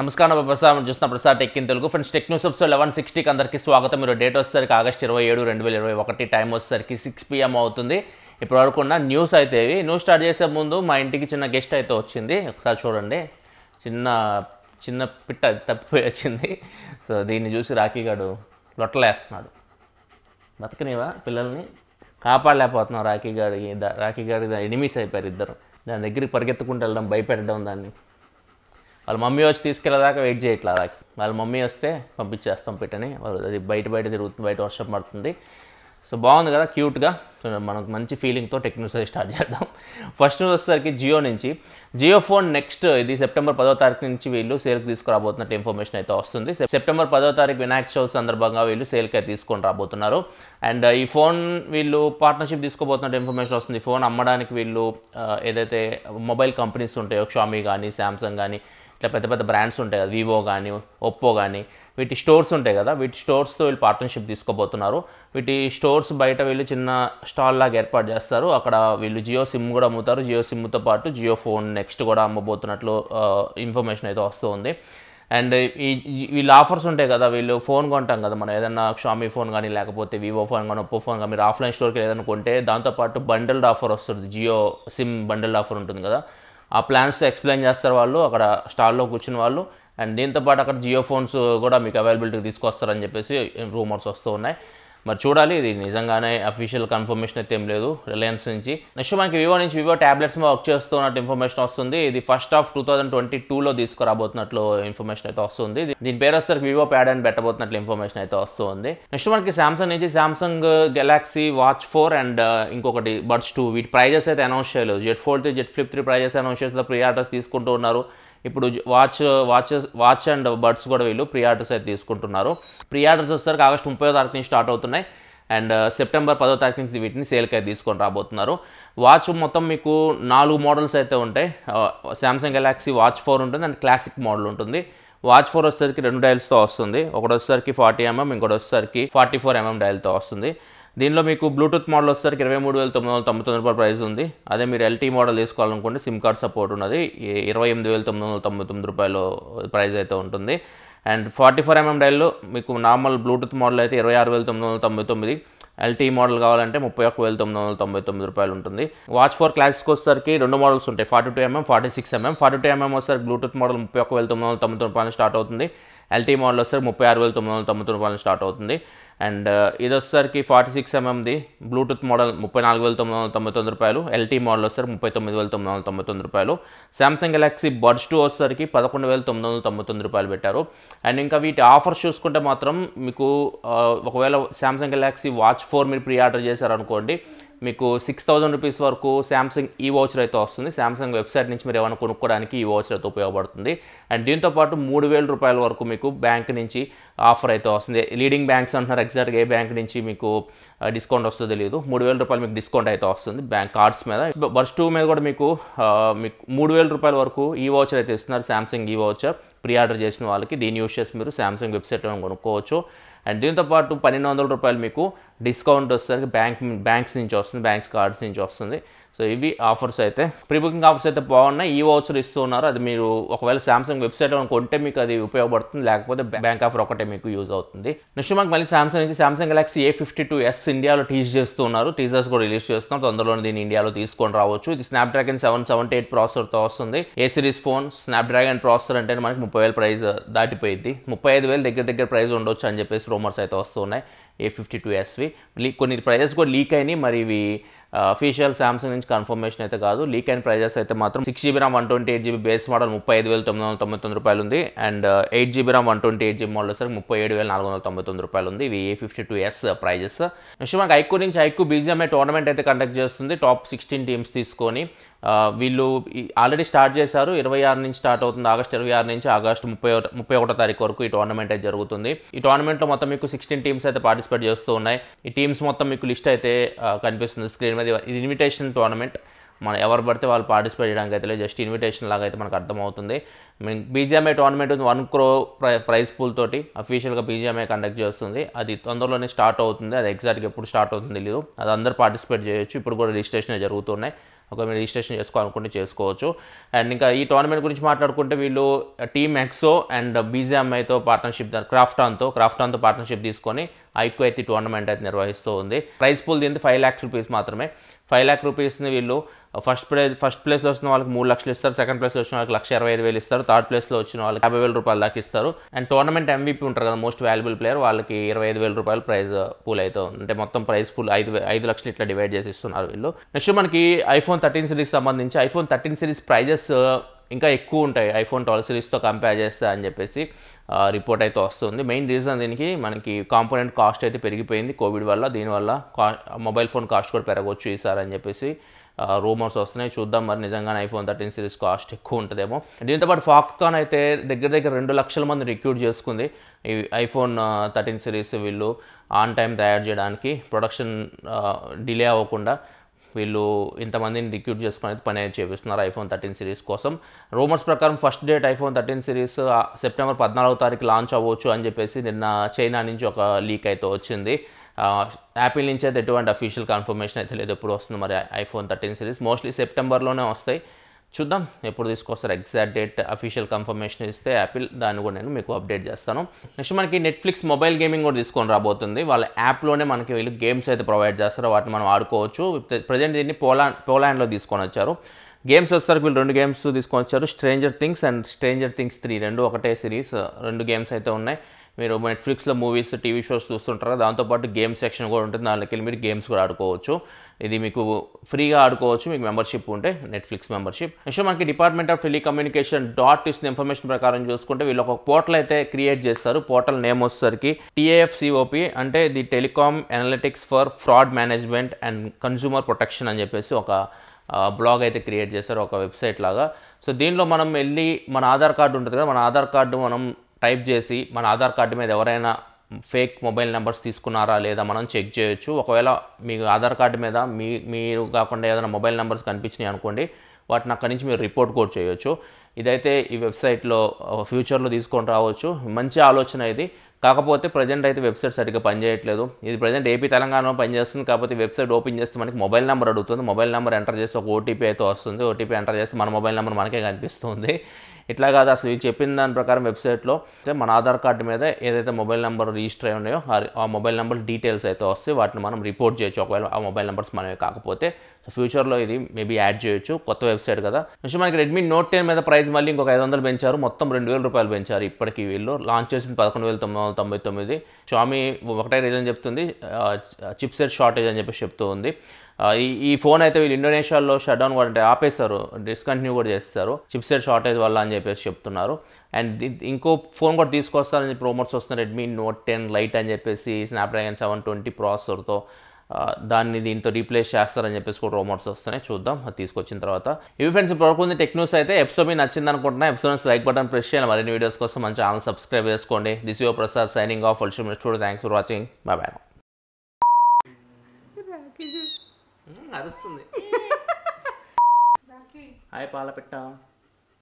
నమస్కారం ప్రసాద్ మనం చూస్తున్న Prasad tech in Telugu friends tech news episode eleven సిక్స్టీకి అందరికీ స్వాగతం మీరు డేట్ వచ్చేసరికి ఆగస్ట్ ఇరవై ఏడు రెండు వేల ఇరవై ఒకటి టైం వచ్చేసరికి సిక్స్ పిఎం అవుతుంది వరకు ఉన్న న్యూస్ అయితే న్యూస్ స్టార్ట్ చేసే ముందు మా ఇంటికి చిన్న గెస్ట్ అయితే వచ్చింది ఒకసారి చూడండి చిన్న చిన్న పిట్ట తప్పిపోయి వచ్చింది సో దీన్ని చూసి రాఖీగాడు లొట్టలేస్తున్నాడు బతకనివా పిల్లల్ని కాపాడలేకపోతున్నావు కాపాడలేకపోతున్నాం రాఖీ రాఖీగాడికి ఎనిమీస్ అయిపోయారు ఇద్దరు దాని దగ్గరికి పరిగెత్తుకుంటూ వెళ్ళడం భయపెట్టడం దాన్ని వాళ్ళ మమ్మీ వచ్చి తీసుకెళ్ళేదాకా వెయిట్ చేయట్లా వాళ్ళ మమ్మీ వస్తే పంపించేస్తాం పెట్టని వాళ్ళు అది బయట బయట తిరుగుతుంది బయట వర్షం పడుతుంది సో బాగుంది కదా క్యూట్గా సో మనకు మంచి ఫీలింగ్తో టెక్ అది స్టార్ట్ చేద్దాం ఫస్ట్ న్యూస్ వచ్చేసరికి జియో నుంచి జియో ఫోన్ నెక్స్ట్ ఇది సెప్టెంబర్ పదో తారీఖు నుంచి వీళ్ళు సేల్కి తీసుకురాబోతున్నట్టు ఇన్ఫర్మేషన్ అయితే వస్తుంది సెప్టెంబర్ పదో తారీఖు వినాయక చవితి సందర్భంగా వీళ్ళు సేల్కి అయితే తీసుకొని రాబోతున్నారు అండ్ uh, ఈ ఫోన్ వీళ్ళు పార్ట్నర్షిప్ తీసుకోబోతున్నట్టు ఇన్ఫర్మేషన్ వస్తుంది ఫోన్ అమ్మడానికి వీళ్ళు uh, ఏదైతే మొబైల్ కంపెనీస్ ఉంటాయో షామీ కానీ శాంసంగ్ కానీ ఇట్లా పెద్ద పెద్ద బ్రాండ్స్ ఉంటాయి కదా వివో కానీ ఒప్పో కానీ వీటి స్టోర్స్ ఉంటాయి కదా వీటి స్టోర్స్తో వీళ్ళు పార్ట్నర్షిప్ తీసుకోబోతున్నారు వీటి స్టోర్స్ బయట వీళ్ళు చిన్న స్టాల్ లాగా ఏర్పాటు చేస్తారు అక్కడ వీళ్ళు జియో సిమ్ కూడా అమ్ముతారు జియో సిమ్తో పాటు జియో ఫోన్ నెక్స్ట్ కూడా అమ్మబోతున్నట్లు ఇన్ఫర్మేషన్ అయితే వస్తుంది అండ్ ఈ వీళ్ళు ఆఫర్స్ ఉంటాయి కదా వీళ్ళు ఫోన్ కొంటాం కదా మనం ఏదైనా షామీ ఫోన్ కానీ లేకపోతే వివో ఫోన్ కానీ ఒప్పో ఫోన్ కానీ మీరు ఆఫ్లైన్ స్టోర్కి ఏదైనా కొంటే దాంతోపాటు బండల్డ్ ఆఫర్ వస్తుంది జియో సిమ్ బండల్డ్ ఆఫర్ ఉంటుంది కదా ఆ ప్లాన్స్ ఎక్స్ప్లెయిన్ చేస్తారు వాళ్ళు అక్కడ స్టాల్లో కూర్చున్న వాళ్ళు అండ్ దీంతోపాటు అక్కడ జియో ఫోన్స్ కూడా మీకు అవైలబిలిటీ తీసుకొస్తారని చెప్పేసి రూమర్స్ వస్తూ ఉన్నాయి మరి చూడాలి ఇది నిజంగానే అఫీషియల్ కన్ఫర్మేషన్ అయితే ఏం లేదు రిలయన్స్ నుంచి నెక్స్ట్ మనకి వివో నుంచి వివో ట్యాబ్లెట్స్ మీద వర్క్ చేస్తున్నట్టు ఇన్ఫర్మేషన్ వస్తుంది ఇది first of two thousand twenty టూలో తీసుకురాబోతున్నట్లు ఇన్ఫర్మేషన్ అయితే వస్తుంది దీని పేరు వచ్చేసరికి వివో ప్యాడ్ అని పెట్టబోతున్నట్లు ఇన్ఫర్మేషన్ అయితే వస్తుంది నెక్స్ట్ మనకి శాంసంగ్ నుంచి Samsung Galaxy Watch four and ఇంకొకటి బర్డ్స్ టూ వీటి ప్రైజెస్ అయితే అనౌన్స్ చేయలేదు Z four three Z flip three prices announce చేస్తే ప్రీ ఆర్డర్స్ తీసుకుంటూ ఉన్నారు ఇప్పుడు watch watch watch and buds కూడా వీళ్ళు ప్రీ ఆర్డర్స్ అయితే తీసుకుంటున్నారు ప్రీ ఆర్డర్స్ వచ్చేసరికి ఆగస్ట్ ముప్పై తారీఖు నుంచి స్టార్ట్ అవుతున్నాయి అండ్ సెప్టెంబర్ uh, పదో తారీఖు నుంచి వీటిని సేల్కి అయితే తీసుకొని రాబోతున్నారు వాచ్ మొత్తం మీకు నాలుగు మోడల్స్ అయితే ఉంటాయి శాంసంగ్ గెలాక్సీ వాచ్ ఫోర్ ఉంటుంది అండ్ క్లాసిక్ మోడల్ ఉంటుంది వాచ్ ఫోర్ వచ్చేసరికి రెండు డైల్స్తో వస్తుంది ఒకటి వచ్చేసరికి ఫార్టీ ఎంఎం ఇంకోటి వచ్చేసరికి ఫార్టీ ఫోర్ ఎంఎం డైల్తో వస్తుంది దీనిలో మీకు బ్లూటూత్ మోడల్ వచ్చేసరికి ఇరవై మూడు వేల తొమ్మిది వందల తొంభై తొమ్మిది రూపాయల ప్రైస్ ఉంది అదే మీరు ఎల్టీ మోడల్ తీసుకోవాలనుకుంటే సిమ్ కార్డ్ సపోర్ట్ ఉన్నది ఇరవై ఎనిమిది వేల తొమ్మిది వందల తొంభై తొమ్మిది రూపాయలు ప్రైస్ అయితే ఉంటుంది అండ్ ఫార్టీ ఫోర్ ఎంఎం డైల్లో మీకు నార్మల్ బ్లూటూత్ మోడల్ అయితే ఇరవై ఆరు వేల తొమ్మిది వందల తొంభై తొమ్మిది ఎల్టీ మోడల్ కావాలంటే ముప్పై ఒక్క వేల తొమ్మిది వందల తొంభై తొమ్మిది రూపాయలు ఉంటుంది వాచ్ ఫోర్ క్లాసిక్ వచ్చేసరికి రెండు మోడల్స్ ఉంటాయి forty two mm forty six mm forty two mm వచ్చేసరికి బ్లూటూత్ మోడల్ ముప్పై ఒక్క వేల తొమ్మిది వందల తొమ్మిది రూపాయలు స్టార్ట్ అవుతుంది ఎల్టీ మోడల్ వచ్చేసరికి ముప్పై ఆరు వేల తొమ్మిది వందల తొంభై రూపాయలు స్టార్ట్ అవుతుంది అండ్ uh, ఇది వచ్చేసరికి ఫార్టీ సిక్స్ ఎంఎంది బ్లూటూత్ మోడల్ ముప్పై నాలుగు వేల తొమ్మిది వందల తొంభై తొమ్మిది రూపాయలు ఎల్టీ మోడల్ వచ్చేసరికి ముప్పై తొమ్మిది వేల తొమ్మిది వందల తొంభై తొమ్మిది రూపాయలు శాంసంగ్ గెలాక్సీ బడ్స్ టూ వచ్చేసరికి పదకొండు వేల తొమ్మిది వందల తొంభై తొమ్మిది రూపాయలు పెట్టారు అండ్ ఇంకా వీటి ఆఫర్స్ చూసుకుంటే మాత్రం మీకు uh, ఒకవేళ శాంసంగ్ గెలాక్సీ వాచ్ ఫోర్ మీరు ప్రీ ఆర్డర్ చేశారనుకోండి మీకు సిక్స్ థౌజండ్ రూపీస్ వరకు శాంసంగ్ ఈ వాచర్ అయితే వస్తుంది శాంసంగ్ వెబ్సైట్ నుంచి మీరు ఏమైనా కొనుక్కోవడానికి ఈ వాచర్ అయితే ఉపయోగపడుతుంది అండ్ దీంతోపాటు మూడు వేల రూపాయల వరకు మీకు బ్యాంక్ నుంచి ఆఫర్ అయితే వస్తుంది లీడింగ్ బ్యాంక్స్ అంటున్నారు ఎగ్జాక్ట్గా ఏ బ్యాంక్ నుంచి మీకు డిస్కౌంట్ uh, వస్తుందో తెలియదు మూడు వేల రూపాయలు మీకు డిస్కౌంట్ అయితే వస్తుంది బ్యాంక్ కార్డ్స్ మీద బస్ టూ మీద కూడా మీకు uh, మీకు మూడు వేల రూపాయల వరకు ఈ వాచర్ అయితే ఇస్తున్నారు శాంసంగ్ ఈ వాచర్ ప్రీ ఆర్డర్ చేసిన వాళ్ళకి దీన్ని యూస్ చేసి మీరు శాంసంగ్ వెబ్సైట్లో కొనుక్కోవచ్చు అండ్ దీంతోపాటు పన్నెండు వందల రూపాయలు మీకు డిస్కౌంట్ వస్తుంది బ్యాంక్ బ్యాంక్స్ నుంచి వస్తుంది బ్యాంక్స్ కార్డ్స్ నుంచి వస్తుంది సో ఇవి ఆఫర్స్ అయితే ప్రీ బుకింగ్ ఆఫర్స్ అయితే బాగున్నాయి ఈ వౌచర్ ఇస్తూ ఉన్నారు అది మీరు ఒకవేళ సామ్సంగ్ వెబ్సైట్ కొంటే మీకు అది ఉపయోగపడుతుంది లేకపోతే బ్యాంక్ ఆఫర్ ఒకటే మీకు యూజ్ అవుతుంది నెక్స్ట్ మాకు మళ్ళీ సామ్సంగ్ నుంచి Samsung Galaxy A fifty two S ఇండియాలో టీజ్ చేస్తున్నారు టీజర్స్ కూడా రిలీజ్ చేస్తున్నారు తొందరలో దీన్ని ఇండియాలో తీసుకొని రావచ్చు ఇది స్నాప్డ్రాగన్ సెవెన్ సెవెంటీ ఎయిట్ తో వస్తుంది A series phone Snapdragon processor అంటే మనకి ముప్పై వేల ప్రైస్ దాటిపోయింది ముప్పై ఐదు వేలు దగ్గర దగ్గర ప్రైస్ ఉండొచ్చు అని చెప్పేసి రూమర్స్ అయితే వస్తున్నాయి ఏ ఫిఫ్టీ టూ ఎస్వి కొన్ని ప్రైజెస్ కూడా లీక్ అయినాయి మరి ఇవి అఫీషియల్ సామ్సంగ్ నుంచి కన్ఫర్మేషన్ అయితే కాదు లీక్ అండ్ ప్రైజెస్ అయితే మాత్రం six GB RAM one twenty eight GB base model ముప్పై ఐదు వేల తొమ్మిది వందల తొంభై తొమ్మిది రూపాయలు ఉంది and eight GB RAM one twenty eight GB model వచ్చేసరికి ముప్పై ఏడు వేల నాలుగు వందల తొంభై తొమ్మిది రూపాయలు ఉంది ఇవి A fifty two S prices next మనకి ఐక్యూ నుంచి ఐక్యూ బీజీఎంఐ టోర్నమెంట్ అయితే కండక్ట్ చేస్తుంది టాప్ సిక్స్టీన్ టీమ్స్ తీసుకొని వీళ్ళు ఆల్రెడీ స్టార్ట్ చేశారు ఇరవై ఆరు నుంచి స్టార్ట్ అవుతుంది ఆగస్ట్ ఇరవై ఆరు నుంచి ఆగస్ట్ ముప్పై ముప్పై ఒకటో తారీఖు వరకు ఈ టోర్నమెంట్ అయితే జరుగుతుంది ఈ టోర్నమెంట్లో మొత్తం మీకు సిక్స్టీన్ టీమ్స్ అయితే పార్టిసిపేట్ చేస్తూ ఉన్నాయి ఈ టీమ్స్ మొత్తం మీకు లిస్ట్ అయితే కనిపిస్తుంది స్క్రీన్ ఎనిమిది ఇది ఇన్విటేషన్ టోర్నమెంట్ మనం ఎవరు పడితే వాళ్ళు పార్టిసిపేట్ చేయడానికి అయితే లేదు జస్ట్ ఇన్విటేషన్ లాగా అయితే మనకు అర్థమవుతుంది బీజీఎంఐ టోర్నమెంట్ ఉంది వన్ క్రో ప్రై ప్రైజ్ పూల్ తోటి అఫీషియల్గా బీజీఎంఐ కండక్ట్ చేస్తుంది అది తొందరలోనే స్టార్ట్ అవుతుంది అది ఎగ్జాక్ట్గా ఎప్పుడు స్టార్ట్ అవుతుంది తెలియదు అది అందరు పార్టిసిపేట్ చేయొచ్చు ఇప్పుడు కూడా రిజిస్ట్రేషన్ జరుగుతున్నాయి ఒక మీరు రిజిస్ట్రేషన్ చేసుకోవాలనుకుంటే చేసుకోవచ్చు అండ్ ఇంకా ఈ టోర్నమెంట్ గురించి మాట్లాడుకుంటే వీళ్ళు టీమ్ uh, ఎక్సో అండ్ బీజీఎంఐతో పార్ట్నర్షిప్ క్రాఫ్టాన్తో క్రాఫ్టాన్తో పార్ట్నర్షిప్ తీసుకొని ఐక్యూ అయితే టోర్నమెంట్ అయితే నిర్వహిస్తూ ఉంది ప్రైస్ పూల్ దీంతో ఫైవ్ ల్యాక్స్ రూపీస్ మాత్రమే ఫైవ్ ల్యాక్ రూపీస్ని వీళ్ళు ఫస్ట్ ప్లేస్ ఫస్ట్ ప్లేస్లో వచ్చిన వాళ్ళకి మూడు లక్షలు ఇస్తారు సెకండ్ ప్లేస్లో వచ్చిన వాళ్ళకి లక్ష ఇరవై ఐదు వేలు ఇస్తారు థర్డ్ ప్లేస్లో వచ్చిన వాళ్ళకి యాభై వేల రూపాయలు దాకా ఇస్తారు అండ్ టోర్నమెంట్ ఎంవీపీ ఉంటారు కదా మోస్ట్ వాల్యుబుల్ ప్లేయర్ వాళ్ళకి ఇరవై ఐదు వేల రూపాయలు ప్రైజ్ పూల్ uh, అయితే అంటే మొత్తం ప్రైజ్ పూల్ ఐదు ఐదు లక్షలు ఇట్లా డివైడ్ చేసి ఇస్తున్నారు వీళ్ళు నెక్స్ట్ మనకి ఐఫోన్ థర్టీన్ సిరీస్ సంబంధించి ఐఫోన్ థర్టీన్ సిరీస్ ప్రైజెస్ ఇంకా ఎక్కువ ఉంటాయి ఐఫోన్ ట్వెల్వ్ సిరీస్తో కంపేర్ చేస్తా అని చెప్పేసి రిపోర్ట్ uh, అయితే వస్తుంది మెయిన్ రీజన్ దీనికి మనకి కాంపోనెంట్ కాస్ట్ అయితే పెరిగిపోయింది కోవిడ్ వల్ల దీనివల్ల కా మొబైల్ ఫోన్ కాస్ట్ కూడా పెరగవచ్చు ఈసారి అని చెప్పేసి రూమర్స్ వస్తున్నాయి చూద్దాం మరి నిజంగానే ఐఫోన్ థర్టీన్ సిరీస్ కాస్ట్ ఎక్కువ ఉంటుందేమో దీంతో పాటు ఫాక్కాన్ అయితే దగ్గర దగ్గర రెండు లక్షల మంది రిక్రూట్ చేసుకుంది ఈ ఐఫోన్ థర్టీన్ సిరీస్ వీళ్ళు ఆన్ టైం తయారు చేయడానికి ప్రొడక్షన్ డిలే అవ్వకుండా వీళ్ళు ఇంతమందిని రిక్రూట్ చేసుకుని అయితే పని చేపిస్తున్నారు ఐఫోన్ థర్టీన్ సిరీస్ కోసం రూమర్స్ ప్రకారం first date iPhone thirteen series September పద్నాలుగో తారీఖు లాంచ్ అవ్వచ్చు అని చెప్పేసి నిన్న చైనా నుంచి ఒక లీక్ అయితే వచ్చింది యాపిల్ నుంచి అయితే ఎటువంటి అఫీషియల్ కన్ఫర్మేషన్ అయితే లేదు ఎప్పుడు వస్తుంది మరి ఐఫోన్ థర్టీన్ సిరీస్ మోస్ట్లీ సెప్టెంబర్లోనే వస్తాయి చూద్దాం ఎప్పుడు తీసుకొస్తారు ఎగ్జాక్ట్ డేట్ అఫీషియల్ కన్ఫర్మేషన్ ఇస్తే యాపిల్ దాన్ని కూడా నేను మీకు అప్డేట్ చేస్తాను నెక్స్ట్ మనకి నెట్ఫ్లిక్స్ మొబైల్ గేమింగ్ కూడా తీసుకొని రాబోతుంది వాళ్ళ యాప్లోనే మనకి వీళ్ళు గేమ్స్ అయితే ప్రొవైడ్ చేస్తారు వాటిని మనం ఆడుకోవచ్చు ప్రజెంట్ దీన్ని పోలాండ్ పోలాండ్లో తీసుకొని వచ్చారు గేమ్స్ వచ్చేసరికి వీళ్ళు రెండు గేమ్స్ తీసుకొని వచ్చారు Stranger Things and Stranger Things three రెండు ఒకటే సిరీస్ రెండు గేమ్స్ అయితే ఉన్నాయి మీరు నెట్ఫ్లిక్స్లో మూవీస్ టీవీ షోస్ చూస్తుంటారు దాంతోపాటు గేమ్ సెక్షన్ కూడా ఉంటుంది దానికి వెళ్ళి మీరు గేమ్స్ కూడా ఆడుకోవచ్చు ఇది మీకు ఫ్రీగా ఆడుకోవచ్చు మీకు మెంబర్షిప్ ఉంటే నెట్ఫ్లిక్స్ మెంబర్షిప్ సో మనకి డిపార్ట్మెంట్ ఆఫ్ టెలికమ్యూనికేషన్ డాట్ ఇస్తున్న ఇన్ఫర్మేషన్ ప్రకారం చూసుకుంటే వీళ్ళు ఒక పోర్టల్ అయితే క్రియేట్ చేస్తారు పోర్టల్ నేమ్ వచ్చేసరికి సిఓపి అంటే the telecom analytics for fraud management and consumer protection అని చెప్పేసి ఒక బ్లాగ్ అయితే క్రియేట్ చేశారు ఒక వెబ్సైట్ లాగా సో దీనిలో మనం వెళ్ళి మన ఆధార్ కార్డు ఉంటుంది కదా మన ఆధార్ కార్డు మనం టైప్ చేసి మన ఆధార్ కార్డు మీద ఎవరైనా ఫేక్ మొబైల్ నెంబర్స్ తీసుకున్నారా లేదా మనం చెక్ చేయొచ్చు ఒకవేళ మీ ఆధార్ కార్డు మీద మీ మీరు కాకుండా ఏదైనా మొబైల్ నెంబర్స్ కనిపించినాయి అనుకోండి వాటిని అక్కడి నుంచి మీరు రిపోర్ట్ కూడా చేయొచ్చు ఇదైతే ఈ వెబ్సైట్లో ఫ్యూచర్లో తీసుకొని రావచ్చు మంచి ఆలోచన ఇది కాకపోతే ప్రజెంట్ అయితే వెబ్సైట్ సరిగ్గా పనిచేయట్లేదు ఇది ప్రజెంట్ ఏపీ తెలంగాణలో పనిచేస్తుంది కాకపోతే వెబ్సైట్ ఓపెన్ చేస్తే మనకి మొబైల్ నెంబర్ అడుగుతుంది మొబైల్ నెంబర్ ఎంటర్ చేస్తే ఒక ఓటీపీ అయితే వస్తుంది ఓటీపీ ఎంటర్ చేస్తే మన మొబైల్ నెంబర్ మనకే కనిపిస్తుంది ఇట్లా కాదు అసలు వీళ్ళు చెప్పిన దాని ప్రకారం వెబ్సైట్లో అంటే మన ఆధార్ కార్డు మీద ఏదైతే మొబైల్ నెంబర్ రిజిస్టర్ అయి ఉన్నాయో ఆ మొబైల్ నెంబర్ డీటెయిల్స్ అయితే వస్తే వాటిని మనం రిపోర్ట్ చేయొచ్చు ఒకవేళ ఆ మొబైల్ నెంబర్స్ మనమే కాకపోతే సో ఫ్యూచర్లో ఇది మేబీ యాడ్ చేయొచ్చు కొత్త వెబ్సైట్ కదా నుంచి మనకి రెడ్మీ నోట్ టెన్ మీద ప్రైస్ మళ్ళీ ఇంకొక ఐదు వందలు పెంచారు మొత్తం రెండు వేల రూపాయలు పెంచారు ఇప్పటికి వీళ్ళు లాంచ్ చేసిన పదకొండు వేల తొమ్మిది వందల తొంభై తొమ్మిది స్వామి ఒకటే రీజన్ చెప్తుంది చిప్ సెట్ షార్టేజ్ అని చెప్పేసి చెప్తూ ఉంది ఈ ఈ ఫోన్ అయితే వీళ్ళు ఇండోనేషియాలో షట్ డౌన్ కూడా అంటే ఆపేస్తారు డిస్కంటిన్యూ కూడా చేస్తారు చిప్సెట్ షార్టేజ్ వల్ల అని చెప్పేసి చెప్తున్నారు అండ్ ఇంకో ఫోన్ కూడా తీసుకొస్తారని ప్రోమోట్స్ వస్తున్నారు రెడ్మీ నోట్ టెన్ లైట్ అని చెప్పేసి స్నాప్డ్రాగన్ సెవెన్ ట్వంటీ ప్రాసెసర్తో దాన్ని దీంతో రీప్లేస్ చేస్తారని చెప్పేసి కూడా రోమోట్స్ వస్తున్నాయి చూద్దాం అది తీసుకొచ్చిన తర్వాత ఇవి ఫ్రెండ్స్ ఇప్పుడు ఉంది టెక్ న్యూస్ అయితే ఎపిసోడ్ మీ నచ్చింది అనుకుంటున్నా ఎపిసోడ్స్ లైక్ బటన్ ప్రెస్ చేయాలి మరిన్ని వీడియోస్ కోసం మంచి ఛానల్ సబ్స్క్రైబ్ చేసుకోండి this yo Prasad signing off అల్షూమ్ studio thanks for watching bye bye అరుస్తుంది హాయ్ పాల పెట్టా